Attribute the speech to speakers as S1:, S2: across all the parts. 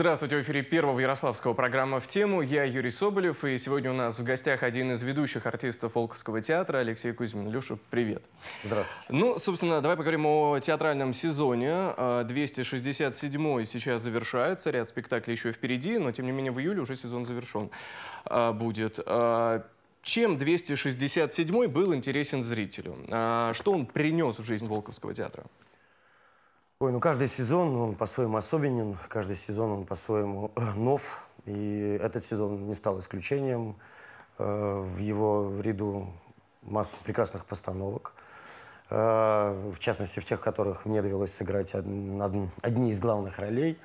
S1: Здравствуйте, в эфире первого Ярославского программа «В тему». Я Юрий Соболев, и сегодня у нас в гостях один из ведущих артистов Волковского театра Алексей Кузьмин. Леша, привет. Здравствуйте. Ну, собственно, давай поговорим о театральном сезоне. 267-й а, сейчас завершается, ряд спектаклей еще впереди, но, тем не менее, в июле уже сезон завершен а, будет. А, чем 267-й был интересен зрителю? Что он принес в жизнь Волковского театра? Ой, ну
S2: каждый сезон, он по-своему особенен, каждый сезон он по-своему э, нов, и этот сезон не стал исключением. Э, в его ряду масса прекрасных постановок, э, в частности, в тех, в которых мне довелось сыграть одни из главных ролей.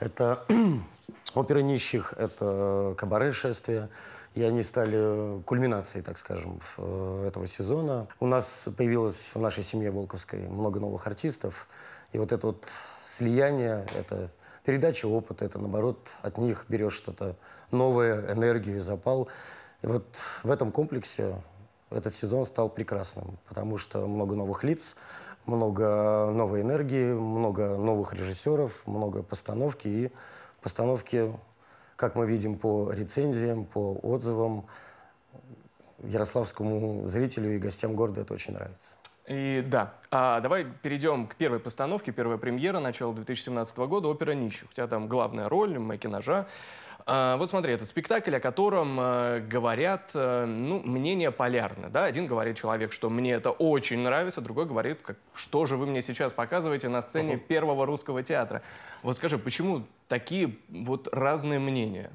S2: Это опера нищих, это кабаре шествия, и они стали кульминацией, так скажем, этого сезона. У нас появилось в нашей семье Волковской много новых артистов. И вот это вот слияние, это передача опыта, это наоборот, от них берешь что-то новое, энергию, запал. И вот в этом комплексе этот сезон стал прекрасным, потому что много новых лиц, много новой энергии, много новых режиссеров, много постановки. И постановки, как мы видим по рецензиям, по отзывам, ярославскому зрителю и гостям города это очень нравится.
S1: И да, а, давай перейдем к первой постановке, первая премьера начала 2017 года, опера «Нищих». У тебя там главная роль, Мэки Ножа. А, вот смотри, это спектакль, о котором а, говорят, а, ну, мнения полярны, да? Один говорит человек, что мне это очень нравится, другой говорит, как, что же вы мне сейчас показываете на сцене uh -huh. первого русского театра. Вот скажи, почему такие вот разные мнения?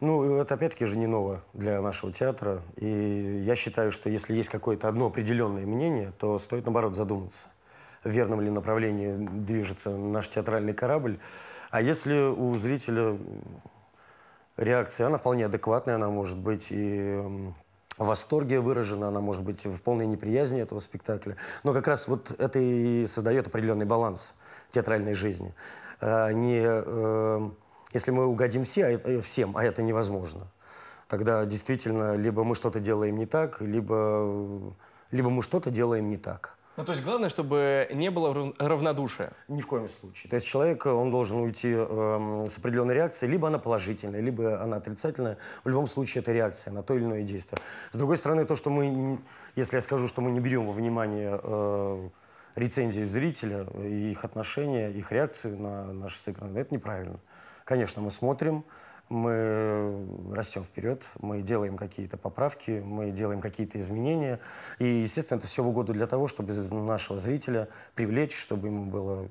S2: Ну, это опять-таки же не ново для нашего театра. И я считаю, что если есть какое-то одно определенное мнение, то стоит, наоборот, задуматься, в верном ли направлении движется наш театральный корабль. А если у зрителя реакция, она вполне адекватная, она может быть и в восторге выражена, она может быть в полной неприязни этого спектакля. Но как раз вот это и создает определенный баланс театральной жизни. А не э, если мы угодим все, а э, всем, а это невозможно, тогда действительно либо мы что-то делаем не так, либо, либо мы что-то делаем не так.
S1: Ну, то есть главное, чтобы не было равнодушия? Ни в
S2: коем случае. То есть человек, э, он должен уйти э, с определенной реакцией, либо она положительная, либо она отрицательная. В любом случае, это реакция на то или иное действие. С другой стороны, то, что мы, если я скажу, что мы не берем во внимание э, рецензию зрителя, их отношения, их реакцию на наши сыгранные, это неправильно. Конечно, мы смотрим, мы растем вперед, мы делаем какие-то поправки, мы делаем какие-то изменения. И, естественно, это все в угоду для того, чтобы нашего зрителя привлечь, чтобы ему было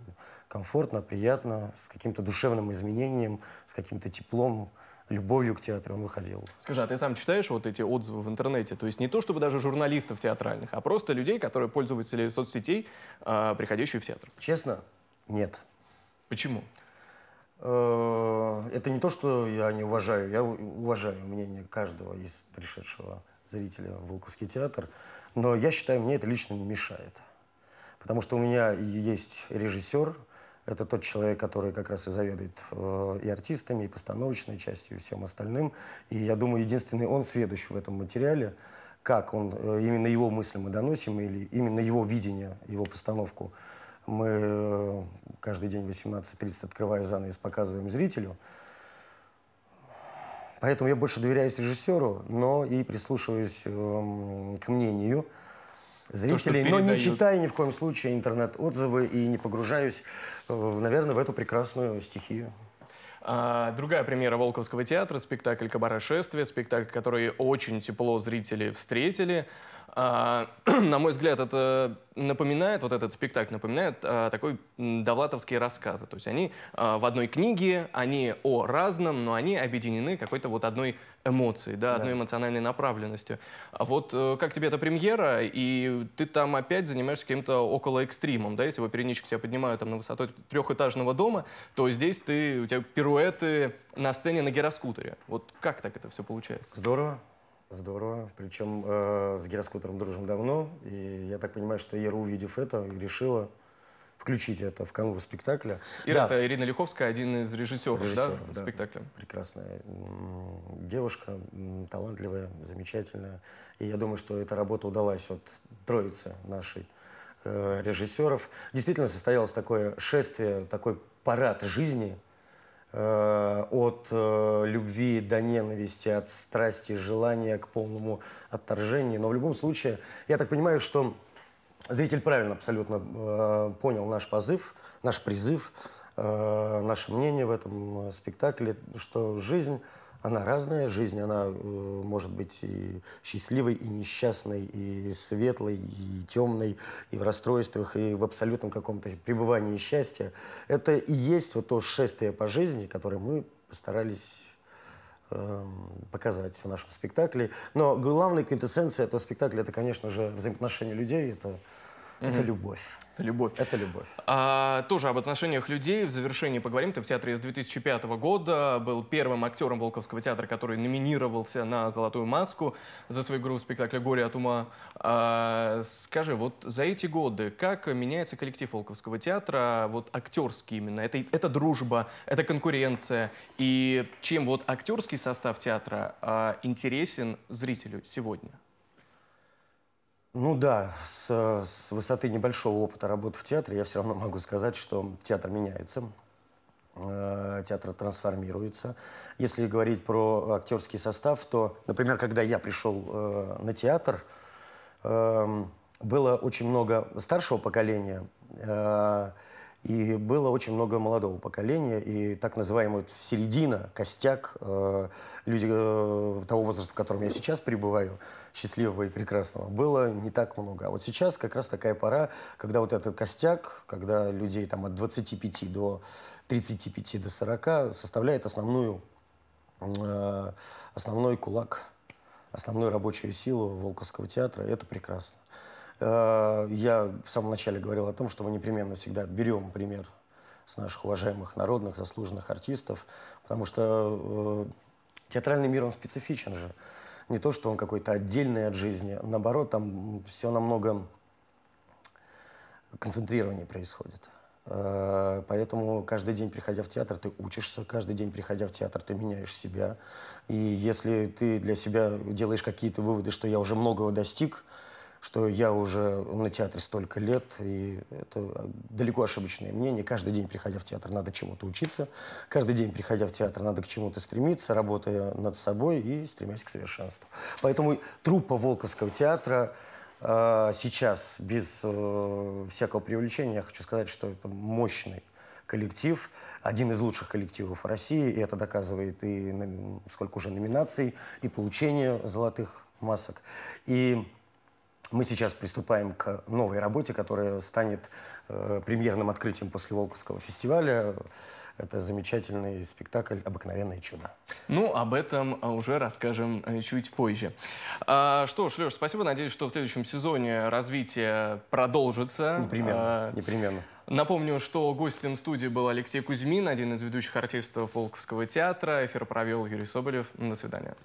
S2: комфортно, приятно, с каким-то душевным изменением, с каким-то теплом, любовью к театру он выходил.
S1: Скажи, а ты сам читаешь вот эти отзывы в интернете? То есть не то, чтобы даже журналистов театральных, а просто людей, которые пользователи соцсетей, а, приходящие в театр? Честно,
S2: нет. Почему? Э, это не то, что я не уважаю, я уважаю мнение каждого из пришедшего зрителя в Волковский театр, но я считаю, мне это лично не мешает. Потому что у меня есть режиссер, это тот человек, который как раз и заведует э, и артистами, и постановочной частью, и всем остальным. И я думаю, единственный он сведущ в этом материале, как он, э, именно его мысли мы доносим, или именно его видение, его постановку мы э, каждый день в 18.30, открывая занавес, показываем зрителю. Поэтому я больше доверяюсь режиссеру, но и прислушиваюсь э, к мнению зрителей, То, но не читая ни в коем случае интернет-отзывы и не погружаюсь, э, наверное, в эту прекрасную стихию.
S1: А, другая премьера Волковского театра, спектакль «Кабарошествие», спектакль, который очень тепло зрители встретили. А, на мой взгляд, это напоминает, вот этот спектакль напоминает а, такой довлатовские рассказы. То есть они а, в одной книге, они о разном, но они объединены какой-то вот одной эмоцией, да, да. одной эмоциональной направленностью. А вот а, как тебе эта премьера, и ты там опять занимаешься каким-то около экстримом, да, если вы перенички тебя поднимают там на высоту трехэтажного дома, то здесь ты, у тебя пируэты на сцене на гироскутере. Вот как так это все получается?
S2: Здорово. Здорово. Причем э, с гироскутером дружим давно. И я так понимаю, что Ира, увидев это, решила включить это в канву спектакля.
S1: Ира, да. это Ирина Лиховская, один из режиссеров, режиссеров да, да, спектакля.
S2: Прекрасная девушка, талантливая, замечательная. И я думаю, что эта работа удалась вот троице нашей э, режиссеров. Действительно состоялось такое шествие, такой парад жизни Э, от э, любви до ненависти, от страсти, желания к полному отторжению. Но в любом случае, я так понимаю, что зритель правильно абсолютно э, понял наш позыв, наш призыв, наше мнение в этом спектакле, что жизнь она разная, жизнь, она э, может быть и счастливой, и несчастной, и светлой, и темной, и в расстройствах, и в абсолютном каком-то пребывании счастья. Это и есть вот то шествие по жизни, которое мы постарались э, показать в нашем спектакле. Но главной квинтэссенцией этого спектакля – это, конечно же, взаимоотношения людей, это Mm -hmm. Это любовь. Это любовь. Это любовь.
S1: А, тоже об отношениях людей. В завершении поговорим. Ты в театре с 2005 года был первым актером Волковского театра, который номинировался на «Золотую маску» за свою игру в спектакле «Горе от ума». А, скажи, вот за эти годы как меняется коллектив Волковского театра, вот актерский именно? Это, это дружба, это конкуренция. И чем вот актерский состав театра а, интересен зрителю сегодня?
S2: Ну да, с, с высоты небольшого опыта работы в театре я все равно могу сказать, что театр меняется, э, театр трансформируется. Если говорить про актерский состав, то, например, когда я пришел э, на театр, э, было очень много старшего поколения, э, и было очень много молодого поколения, и так называемая середина, костяк, э, люди э, того возраста, в котором я сейчас пребываю, счастливого и прекрасного, было не так много. А вот сейчас как раз такая пора, когда вот этот костяк, когда людей там от 25 до 35 до 40 составляет основную, э, основной кулак, основную рабочую силу Волковского театра. И это прекрасно. Э, я в самом начале говорил о том, что мы непременно всегда берем пример с наших уважаемых народных заслуженных артистов, потому что э, театральный мир, он специфичен же. Не то, что он какой-то отдельный от жизни, наоборот, там все намного концентрирование происходит. Э, поэтому каждый день, приходя в театр, ты учишься, каждый день, приходя в театр, ты меняешь себя. И если ты для себя делаешь какие-то выводы, что я уже многого достиг, что я уже на театре столько лет, и это далеко ошибочное мнение. Каждый день, приходя в театр, надо чему-то учиться. Каждый день, приходя в театр, надо к чему-то стремиться, работая над собой и стремясь к совершенству. Поэтому труппа Волковского театра э, сейчас, без э, всякого привлечения, я хочу сказать, что это мощный коллектив, один из лучших коллективов России, и это доказывает и сколько уже номинаций, и получение золотых масок. И мы сейчас приступаем к новой работе, которая станет э, премьерным открытием после Волковского
S1: фестиваля. Это замечательный спектакль «Обыкновенное чудо». Ну, об этом э, уже расскажем э, чуть позже. А, что ж, Леш, спасибо. Надеюсь, что в следующем сезоне развитие продолжится. Непременно, а, непременно. Напомню, что гостем студии был Алексей Кузьмин, один из ведущих артистов Волковского театра. Эфир провел Юрий Соболев. До свидания.